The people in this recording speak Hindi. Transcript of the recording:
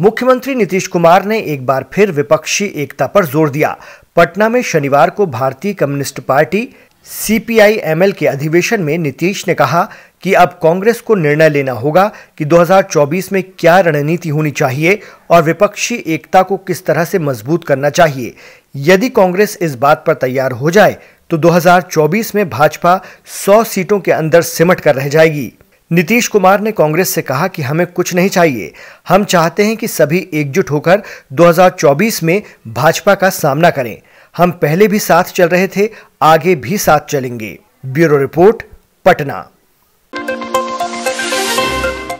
मुख्यमंत्री नीतीश कुमार ने एक बार फिर विपक्षी एकता पर जोर दिया पटना में शनिवार को भारतीय कम्युनिस्ट पार्टी सी के अधिवेशन में नीतीश ने कहा कि अब कांग्रेस को निर्णय लेना होगा कि 2024 में क्या रणनीति होनी चाहिए और विपक्षी एकता को किस तरह से मजबूत करना चाहिए यदि कांग्रेस इस बात पर तैयार हो जाए तो 2024 में भाजपा 100 सीटों के अंदर सिमट कर रह जाएगी नीतीश कुमार ने कांग्रेस से कहा कि हमें कुछ नहीं चाहिए हम चाहते हैं कि सभी एकजुट होकर 2024 में भाजपा का सामना करें हम पहले भी साथ चल रहे थे आगे भी साथ चलेंगे ब्यूरो रिपोर्ट पटना